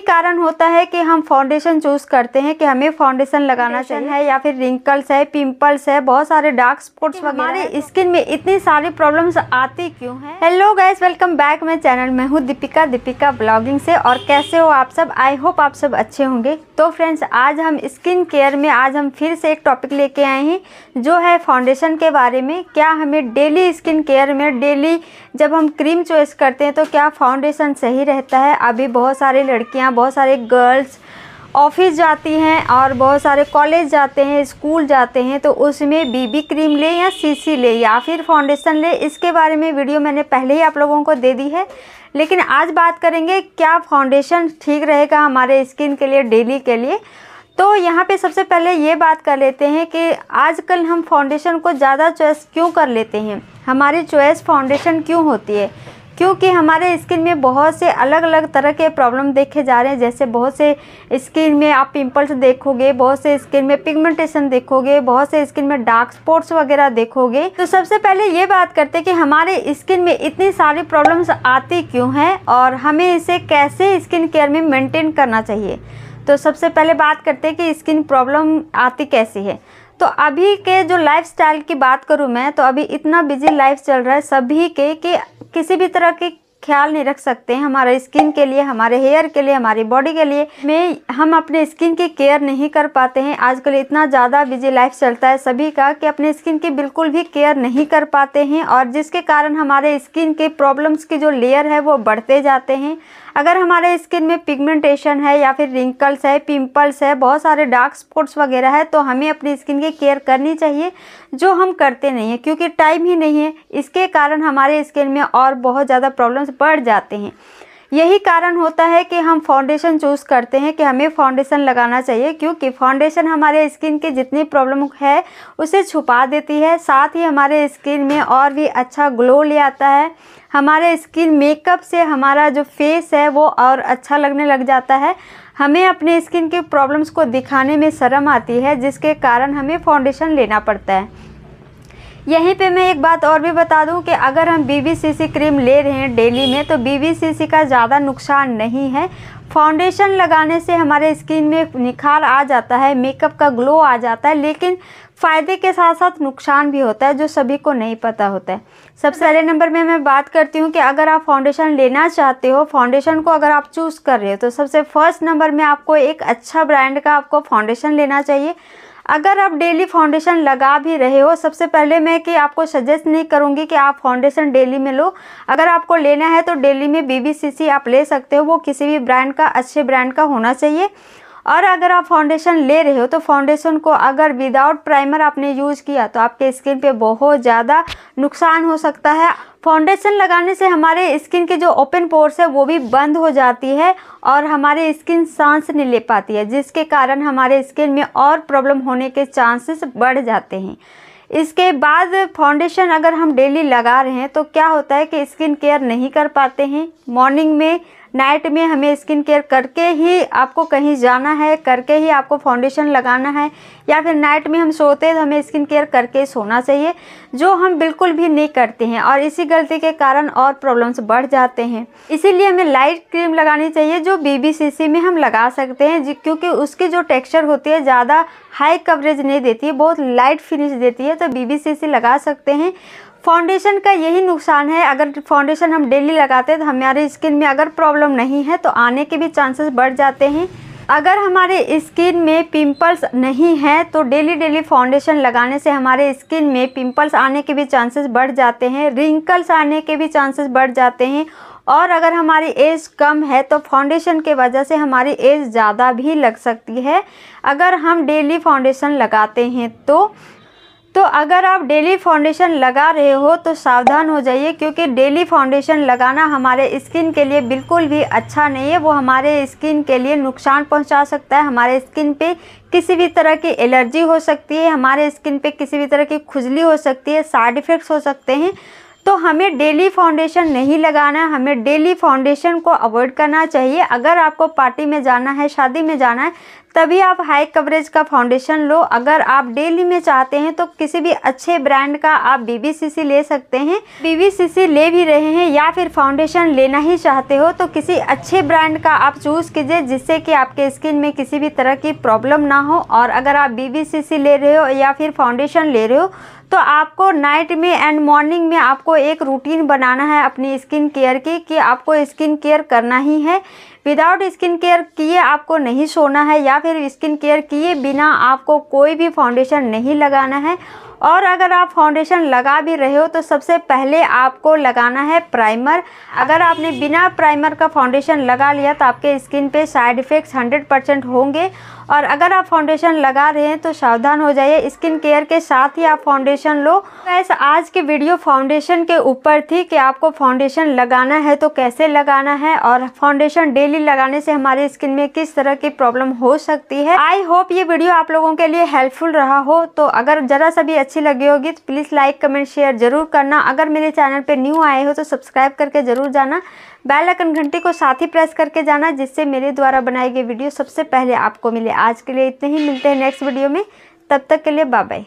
यही कारण होता है कि हम फाउंडेशन चूज़ करते हैं कि हमें फाउंडेशन लगाना चाहिए है या फिर रिंकल्स है पिंपल्स है बहुत सारे डार्क स्पॉट्स हमारे स्किन में इतनी सारी प्रॉब्लम्स आती क्यों है हेलो गाइस वेलकम बैक मेरे चैनल में हूँ दीपिका दीपिका ब्लॉगिंग से और कैसे हो आप सब आई होप आप सब अच्छे होंगे तो फ्रेंड्स आज हम स्किन केयर में आज हम फिर से एक टॉपिक लेके आए हैं जो है फाउंडेशन के बारे में क्या हमें डेली स्किन केयर में डेली जब हम क्रीम चॉइस करते हैं तो क्या फाउंडेशन सही रहता है अभी बहुत सारी लड़कियाँ हैं बहुत सारे गर्ल्स ऑफिस जाती हैं और बहुत सारे कॉलेज जाते हैं स्कूल जाते हैं तो उसमें बीबी क्रीम ले या सीसी ले या फिर फाउंडेशन ले इसके बारे में वीडियो मैंने पहले ही आप लोगों को दे दी है लेकिन आज बात करेंगे क्या फाउंडेशन ठीक रहेगा हमारे स्किन के लिए डेली के लिए तो यहाँ पे सबसे पहले ये बात कर लेते हैं कि आजकल हम फाउंडेशन को ज़्यादा चॉइस क्यों कर लेते हैं हमारी चॉइस फाउंडेशन क्यों होती है क्योंकि हमारे स्किन में बहुत से अलग अलग तरह के प्रॉब्लम देखे जा रहे हैं जैसे बहुत से स्किन में आप पिंपल्स देखोगे बहुत से स्किन में पिगमेंटेशन देखोगे बहुत से स्किन में डार्क स्पॉट्स वगैरह देखोगे तो सबसे पहले ये बात करते हैं कि हमारे स्किन में इतनी सारी प्रॉब्लम्स आती क्यों हैं और हमें इसे कैसे स्किन केयर में मेनटेन करना चाहिए तो सबसे पहले बात करते हैं कि स्किन प्रॉब्लम आती कैसी है तो अभी के जो लाइफस्टाइल की बात करूँ मैं तो अभी इतना बिजी लाइफ चल रहा है सभी के कि किसी भी तरह की ख्याल नहीं रख सकते हैं हमारे स्किन के लिए हमारे हेयर के लिए हमारी बॉडी के लिए में हम अपने स्किन की केयर नहीं कर पाते हैं आजकल इतना ज़्यादा बिजी लाइफ चलता है सभी का कि अपने स्किन की बिल्कुल भी केयर नहीं कर पाते हैं और जिसके कारण हमारे स्किन के प्रॉब्लम्स की जो लेयर है वो बढ़ते जाते हैं अगर हमारे स्किन में पिगमेंटेशन है या फिर रिंकल्स है पिंपल्स है बहुत सारे डार्क स्पॉट्स वगैरह है तो हमें अपनी स्किन की केयर करनी चाहिए जो हम करते नहीं हैं क्योंकि टाइम ही नहीं है इसके कारण हमारे स्किन में और बहुत ज़्यादा प्रॉब्लम्स बढ़ जाते हैं यही कारण होता है कि हम फाउंडेशन चूज़ करते हैं कि हमें फाउंडेशन लगाना चाहिए क्योंकि फाउंडेशन हमारे स्किन के जितनी प्रॉब्लम है उसे छुपा देती है साथ ही हमारे स्किन में और भी अच्छा ग्लो ले आता है हमारे स्किन मेकअप से हमारा जो फेस है वो और अच्छा लगने लग जाता है हमें अपने स्किन के प्रॉब्लम्स को दिखाने में शर्म आती है जिसके कारण हमें फाउंडेशन लेना पड़ता है यहीं पे मैं एक बात और भी बता दूं कि अगर हम बी क्रीम ले रहे हैं डेली में तो बी का ज़्यादा नुकसान नहीं है फाउंडेशन लगाने से हमारे स्किन में निखार आ जाता है मेकअप का ग्लो आ जाता है लेकिन फ़ायदे के साथ साथ नुकसान भी होता है जो सभी को नहीं पता होता है सबसे पहले नंबर में मैं बात करती हूँ कि अगर आप फाउंडेशन लेना चाहते हो फाउंडेशन को अगर आप चूज़ कर रहे हो तो सबसे फर्स्ट नंबर में आपको एक अच्छा ब्रांड का आपको फाउंडेशन लेना चाहिए अगर आप डेली फाउंडेशन लगा भी रहे हो सबसे पहले मैं कि आपको सजेस्ट नहीं करूँगी कि आप फाउंडेशन डेली में लो अगर आपको लेना है तो डेली में बीबीसीसी आप ले सकते हो वो किसी भी ब्रांड का अच्छे ब्रांड का होना चाहिए और अगर आप फाउंडेशन ले रहे हो तो फाउंडेशन को अगर विदाउट प्राइमर आपने यूज़ किया तो आपके स्किन पे बहुत ज़्यादा नुकसान हो सकता है फाउंडेशन लगाने से हमारे स्किन के जो ओपन पोर्स है वो भी बंद हो जाती है और हमारे स्किन सांस नहीं ले पाती है जिसके कारण हमारे स्किन में और प्रॉब्लम होने के चांसेस बढ़ जाते हैं इसके बाद फाउंडेशन अगर हम डेली लगा रहे हैं तो क्या होता है कि स्किन केयर नहीं कर पाते हैं मॉर्निंग में नाइट में हमें स्किन केयर करके ही आपको कहीं जाना है करके ही आपको फाउंडेशन लगाना है या फिर नाइट में हम सोते हैं तो हमें स्किन केयर करके सोना चाहिए जो हम बिल्कुल भी नहीं करते हैं और इसी गलती के कारण और प्रॉब्लम्स बढ़ जाते हैं इसीलिए हमें लाइट क्रीम लगानी चाहिए जो बीबीसीसी में हम लगा सकते हैं क्योंकि उसकी जो टेक्स्चर होती है ज़्यादा हाई कवरेज नहीं देती है बहुत लाइट फिनिश देती है तो बी लगा सकते हैं फाउंडेशन का यही नुकसान है अगर फाउंडेशन हम डेली लगाते हैं तो हमारे स्किन में अगर प्रॉब्लम नहीं है तो आने के भी चांसेस बढ़ जाते हैं अगर हमारे स्किन में पिंपल्स नहीं है तो डेली डेली फाउंडेशन लगाने से हमारे स्किन में पिंपल्स आने के भी चांसेस बढ़ जाते हैं रिंकल्स आने के भी चांसेस बढ़ जाते हैं और अगर हमारी एज कम है तो फाउंडेशन के वजह से हमारी एज ज़्यादा भी लग सकती है अगर हम डेली फाउंडेशन लगाते हैं तो तो अगर आप डेली फाउंडेशन लगा रहे हो तो सावधान हो जाइए क्योंकि डेली फाउंडेशन लगाना हमारे स्किन के लिए बिल्कुल भी अच्छा नहीं है वो हमारे स्किन के लिए नुकसान पहुंचा सकता है हमारे स्किन पे किसी भी तरह की एलर्जी हो सकती है हमारे स्किन पे किसी भी तरह की खुजली हो सकती है साइड इफ़ेक्ट्स हो सकते हैं तो हमें डेली फाउंडेशन नहीं लगाना है हमें डेली फाउंडेशन को अवॉइड करना चाहिए अगर आपको पार्टी में जाना है शादी में जाना है तभी आप हाई कवरेज का फाउंडेशन लो अगर आप डेली में चाहते हैं तो किसी भी अच्छे ब्रांड का आप बीबीसीसी ले सकते हैं बीबीसीसी ले भी रहे हैं या फिर फाउंडेशन लेना ही चाहते हो तो किसी अच्छे ब्रांड का आप चूज़ कीजिए जिससे कि आपके स्किन में किसी भी तरह की प्रॉब्लम ना हो और अगर आप बीबीसीसी ले रहे हो या फिर फाउंडेशन ले रहे हो तो आपको नाइट में एंड मॉर्निंग में आपको एक रूटीन बनाना है अपनी स्किन केयर की कि आपको स्किन केयर करना ही है विदाउट स्किन केयर किए आपको नहीं सोना है या फिर स्किन केयर किए बिना आपको कोई भी फाउंडेशन नहीं लगाना है और अगर आप फाउंडेशन लगा भी रहे हो तो सबसे पहले आपको लगाना है प्राइमर अगर आपने बिना प्राइमर का फाउंडेशन लगा लिया तो आपके स्किन पे साइड इफ़ेक्ट्स 100 परसेंट होंगे और अगर आप फाउंडेशन लगा रहे हैं तो सावधान हो जाइए स्किन केयर के साथ ही आप फाउंडेशन लो गैस आज की वीडियो फाउंडेशन के ऊपर थी कि आपको फाउंडेशन लगाना है तो कैसे लगाना है और फाउंडेशन डेली डेली लगाने से हमारे स्किन में किस तरह की प्रॉब्लम हो सकती है आई होप ये वीडियो आप लोगों के लिए हेल्पफुल रहा हो तो अगर जरा सा भी अच्छी लगी होगी तो प्लीज़ लाइक कमेंट शेयर जरूर करना अगर मेरे चैनल पर न्यू आए हो तो सब्सक्राइब करके जरूर जाना बेल आइकन घंटी को साथ ही प्रेस करके जाना जिससे मेरे द्वारा बनाई गई वीडियो सबसे पहले आपको मिले आज के लिए इतने ही मिलते हैं नेक्स्ट वीडियो में तब तक के लिए बाय